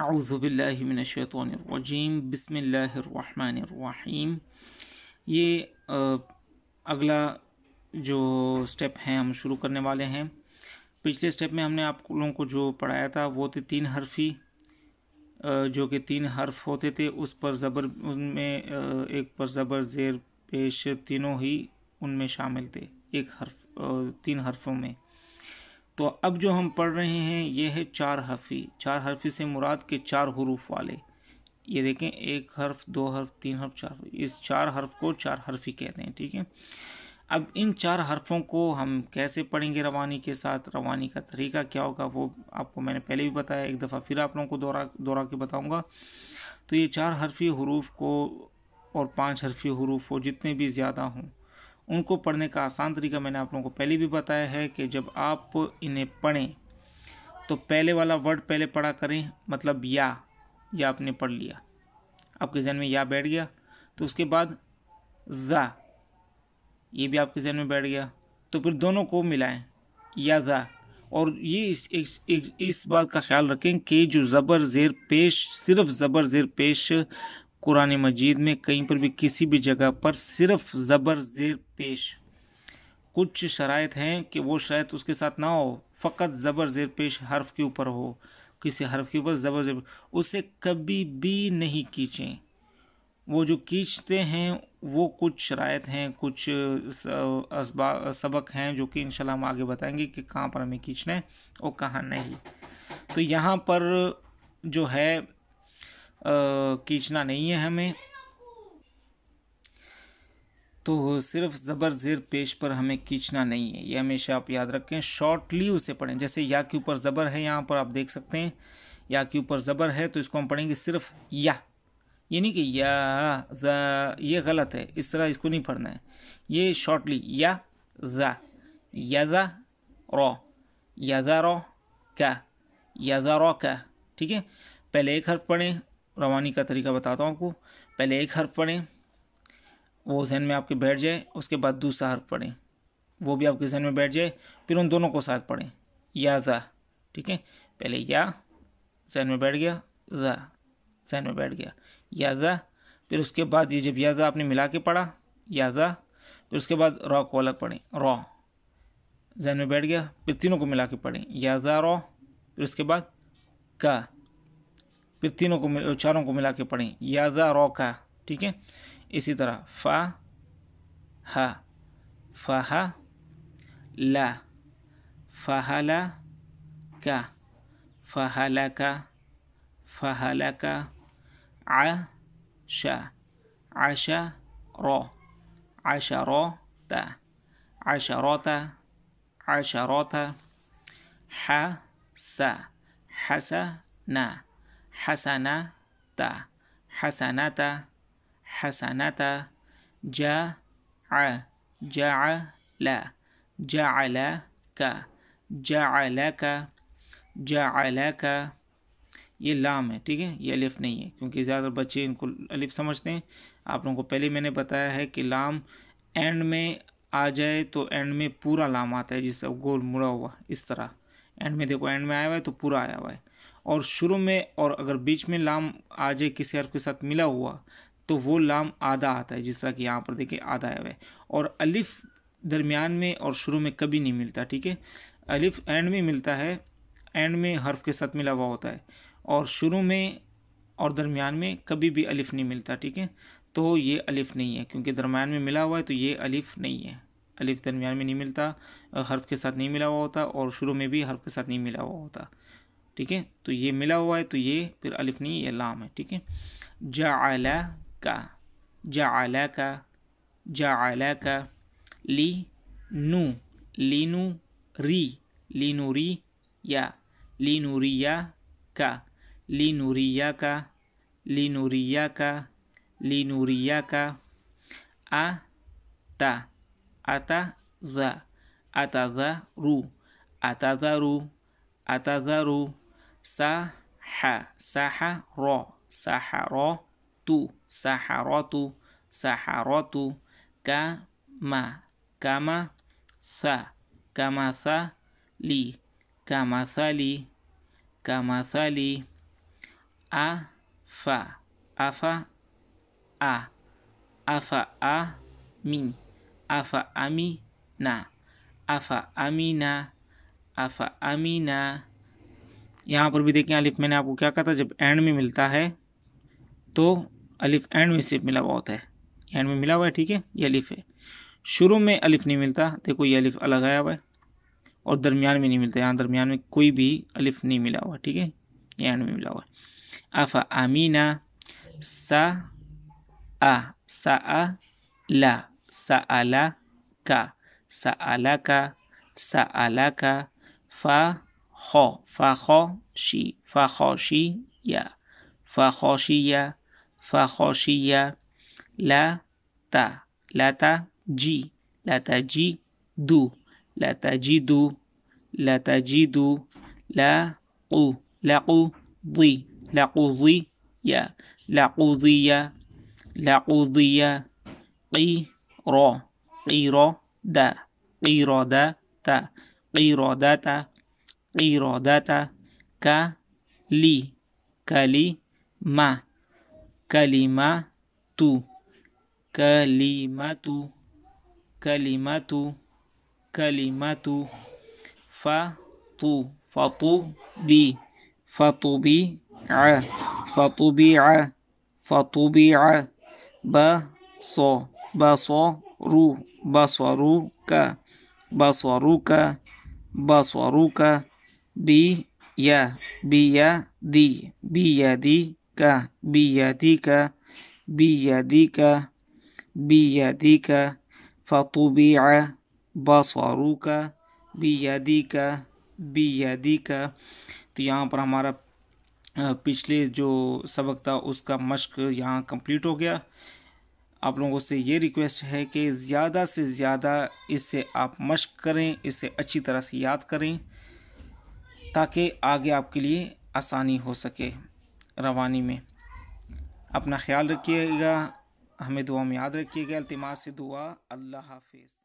الرحمن الرحيم ये अगला जो स्टेप है हम शुरू करने वाले हैं पिछले स्टेप में हमने आप लोगों को जो पढ़ाया था वो थे तीन हरफी जो कि तीन हर्फ होते थे उस पर ज़बर उनमें एक पर ज़बर ज़ेर पेश तीनों ही उनमें शामिल थे एक हर्फ तीन हर्फों में तो अब जो हम पढ़ रहे हैं ये है चार हर्फी चार हरफी से मुराद के चार हरूफ वाले ये देखें एक हर्फ दो हर्फ तीन हर्फ चार हर्फ इस चार हर्फ को चार हरफी कहते हैं ठीक है अब इन चार हर्फों को हम कैसे पढ़ेंगे रवानी के साथ रवानी का तरीका क्या होगा वो आपको मैंने पहले भी बताया एक दफ़ा फिर आप लोगों को दोहरा दोहरा के बताऊँगा तो ये चार हर्फी हरूफ को और पाँच हरफी हरूफ हो जितने भी ज़्यादा हों उनको पढ़ने का आसान तरीका मैंने आप लोगों को पहले भी बताया है कि जब आप इन्हें पढ़ें तो पहले वाला वर्ड पहले पढ़ा करें मतलब या या आपने पढ़ लिया आपके जहन में या बैठ गया तो उसके बाद ज़ा ये भी आपके जहन में बैठ गया तो फिर दोनों को मिलाएं या ज़ा और ये इस इस, इस, इस बात का ख्याल रखें कि जो ज़बर ज़ेर पेश सिर्फ ज़बर ज़ेर पेश कुरान मजीद में कहीं पर भी किसी भी जगह पर सिर्फ ज़बर ज़ेर पेश कुछ शरात हैं कि वो शरात उसके साथ ना हो फ़कत ज़बर ज़ेर पेश हर्फ के ऊपर हो किसी हर्फ के ऊपर ज़बर ज़ेर उसे कभी भी नहीं खींचें वो जो खींचते हैं वो कुछ शरात हैं कुछ सबक हैं जो कि इन हम आगे बताएंगे कि कहाँ पर हमें खींचना है और कहाँ नहीं तो यहाँ पर जो है खींचना नहीं है हमें तो सिर्फ ज़बर ज़ेर पेश पर हमें खींचना नहीं है ये हमेशा आप याद रखें शॉर्टली उसे पढ़ें जैसे या के ऊपर ज़बर है यहाँ पर आप देख सकते हैं या के ऊपर ज़बर है तो इसको हम पढ़ेंगे सिर्फ या ये नहीं कि या जा ये गलत है इस तरह इसको नहीं पढ़ना है ये शॉर्टली या जा यजा रो यजा रो का यजा रो क्या ठीक है पहले एक हर्फ पढ़ें रवानी का तरीका बताता हूँ आपको पहले एक हर्फ पढ़ें वो जहन में आपके बैठ जाए उसके बाद दूसरा हर्फ पढ़ें वो भी आपके जहन में बैठ जाए फिर उन दोनों को साथ पढ़ें या ज़ा ठीक है पहले या जहन में बैठ गया ज़ा जहन में बैठ गया या ज़ा फिर उसके बाद ये जब या ज़ा आपने मिला के पढ़ा या ज़ा फिर उसके बाद रॉ को अलग पढ़ें रॉ जहन में बैठ गया फिर तीनों को मिला के पढ़ें या ज़ा रॉ फिर उसके बाद का फिर तीनों को चारों को मिला के पढ़ें यादा का ठीक है इसी तरह फा हा फहा ला फहला का फहला का फहला का आशा आशा रो आशा रो ता आशा रोता आशा रोता हसा हसा ना हसनाता हसनाता हसनाता जा जअला जअलका जअलका जअलका ये लाम है ठीक है ये अलिफ नहीं है क्योंकि ज़्यादातर बच्चे इनको अलिफ समझते हैं आप लोगों को पहले मैंने बताया है कि लाम एंड में आ जाए तो एंड में पूरा लाम आता है जिसका गोल मुड़ा हुआ इस तरह एंड में देखो एंड में आया हुआ है तो पूरा आया हुआ है और शुरू में और अगर बीच में लाम आ जाए किसी हर्फ के साथ मिला हुआ तो वो लाम आधा आता है जिस तरह कि यहाँ पर देखिए आधा आया हुआ है और अलिफ दरमियान में और शुरू में कभी नहीं मिलता ठीक है अलिफ एंड में मिलता है एंड में हर्फ के साथ मिला हुआ होता है और शुरू में और दरमियान में कभी भी अलिफ नहीं मिलता ठीक है तो ये अलिफ नहीं है क्योंकि दरमियान में मिला हुआ है तो ये अलिफ नहीं है अलिफ दरमियान में नहीं मिलता हर्फ के साथ नहीं मिला हुआ होता और शुरू में भी हर्फ के साथ नहीं मिला हुआ होता ठीक है तो ये मिला हुआ है तो ये फिर अलिफ नहीं ये लाम है ठीक है जा आला का जा आला का जा आला का ली नू लीनू री री या रिया का रिया का रिया का रिया का आ ता आता जा आता जा रू आता जा रू आता जा रू saha saharo saharo tu tu saharotu tu kama kama sa sa li sa li kamathali afa afa a afa a mi afa ami na afa amina afa amina यहाँ पर भी देखें अलिफ मैंने आपको क्या कहा था जब एंड में मिलता है तो अलिफ एंड में सिर्फ मिला हुआ है एंड में मिला हुआ है ठीक है ये अलिफ है शुरू में अलिफ नहीं मिलता देखो ये अलिफ अलग आया हुआ है और दरमियान में नहीं मिलता यहाँ दरमियान में कोई भी अलिफ नहीं मिला हुआ ठीक है ये एंड में मिला हुआ है आफा आमीना सा आ सा आ ला सा आला का सा आला का सा आला का फा خا فخا شی فخاشی یا فخاشی یا لا تا لا تا جی لا تا جی دو لا لا لا لا لا لا تا تا جی جی دو دو قو قو قو ضی ضی یا قو ضی یا لا قو ضی یا قی را قی را دا قی را دا تا قی را دا تا irodata ka li kali ma kalima tu kalimatu kalimatu kalimatu fa tu bi fa tu bi a tu bi a fa tu bi a ba so ba so ru ba so ru ka ba so ru ka ba -so ru ka बी या बी या दी बिया दी का B या दी का B या दी का बिया दी का फतुबिया बसरू का बिया दी का बी या दी का तो यहाँ पर हमारा पिछले जो सबक था उसका मश्क यहाँ कंप्लीट हो गया आप लोगों से ये रिक्वेस्ट है कि ज़्यादा से ज़्यादा इससे आप मश्क करें इसे अच्छी तरह से याद करें ताकि आगे आपके लिए आसानी हो सके रवानी में अपना ख्याल रखिएगा हमें दुआ में याद रखिएगा अल्तमा से दुआ अल्लाह हाफिज़